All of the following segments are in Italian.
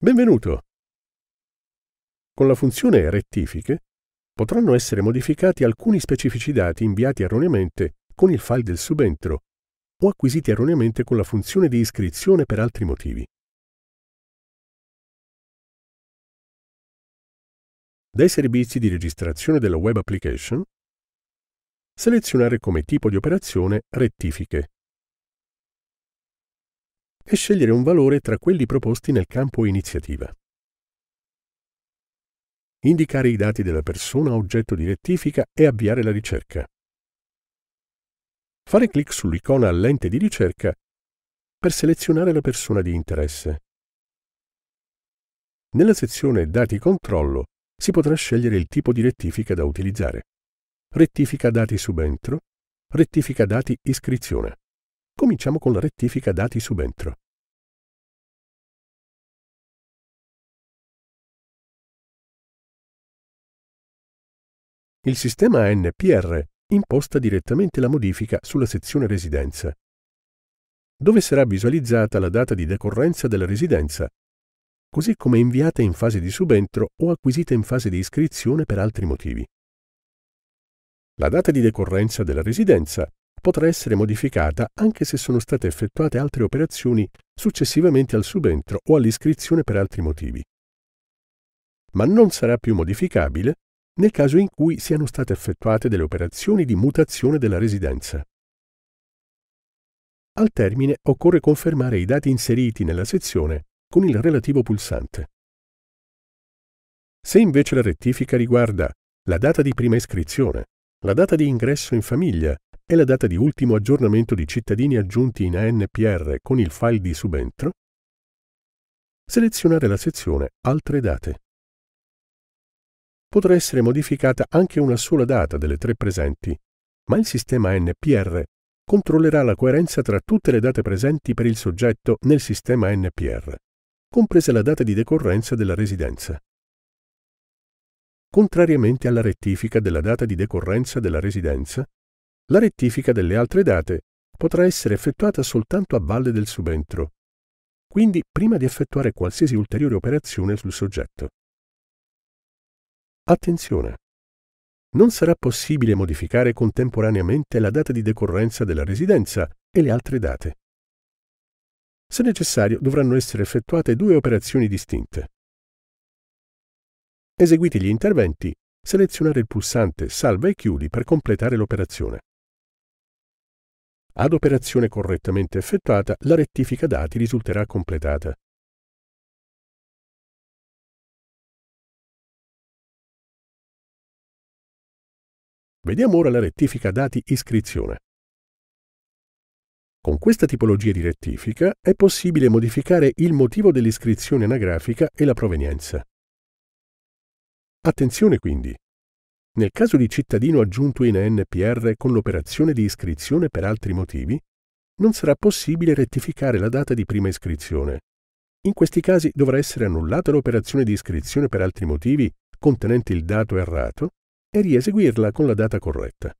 Benvenuto! Con la funzione rettifiche potranno essere modificati alcuni specifici dati inviati erroneamente con il file del subentro o acquisiti erroneamente con la funzione di iscrizione per altri motivi. Dai servizi di registrazione della web application selezionare come tipo di operazione rettifiche e scegliere un valore tra quelli proposti nel campo iniziativa. Indicare i dati della persona oggetto di rettifica e avviare la ricerca. Fare clic sull'icona lente di ricerca per selezionare la persona di interesse. Nella sezione Dati controllo si potrà scegliere il tipo di rettifica da utilizzare. Rettifica dati subentro, rettifica dati iscrizione. Cominciamo con la rettifica dati subentro. Il sistema ANPR imposta direttamente la modifica sulla sezione residenza, dove sarà visualizzata la data di decorrenza della residenza, così come inviata in fase di subentro o acquisita in fase di iscrizione per altri motivi. La data di decorrenza della residenza potrà essere modificata anche se sono state effettuate altre operazioni successivamente al subentro o all'iscrizione per altri motivi. Ma non sarà più modificabile nel caso in cui siano state effettuate delle operazioni di mutazione della residenza. Al termine occorre confermare i dati inseriti nella sezione con il relativo pulsante. Se invece la rettifica riguarda la data di prima iscrizione, la data di ingresso in famiglia, è la data di ultimo aggiornamento di cittadini aggiunti in ANPR con il file di subentro, selezionare la sezione Altre date. Potrà essere modificata anche una sola data delle tre presenti, ma il sistema NPR controllerà la coerenza tra tutte le date presenti per il soggetto nel sistema NPR, compresa la data di decorrenza della residenza. Contrariamente alla rettifica della data di decorrenza della residenza, la rettifica delle altre date potrà essere effettuata soltanto a valle del subentro, quindi prima di effettuare qualsiasi ulteriore operazione sul soggetto. Attenzione! Non sarà possibile modificare contemporaneamente la data di decorrenza della residenza e le altre date. Se necessario dovranno essere effettuate due operazioni distinte. Eseguiti gli interventi, selezionare il pulsante Salva e chiudi per completare l'operazione. Ad operazione correttamente effettuata, la rettifica dati risulterà completata. Vediamo ora la rettifica dati iscrizione. Con questa tipologia di rettifica è possibile modificare il motivo dell'iscrizione anagrafica e la provenienza. Attenzione quindi, nel caso di cittadino aggiunto in NPR con l'operazione di iscrizione per altri motivi, non sarà possibile rettificare la data di prima iscrizione. In questi casi dovrà essere annullata l'operazione di iscrizione per altri motivi contenente il dato errato e rieseguirla con la data corretta.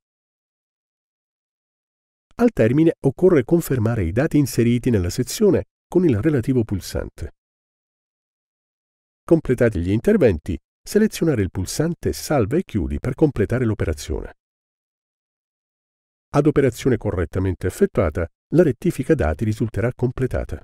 Al termine occorre confermare i dati inseriti nella sezione con il relativo pulsante. Completati gli interventi, selezionare il pulsante Salva e chiudi per completare l'operazione. Ad operazione correttamente effettuata, la rettifica dati risulterà completata.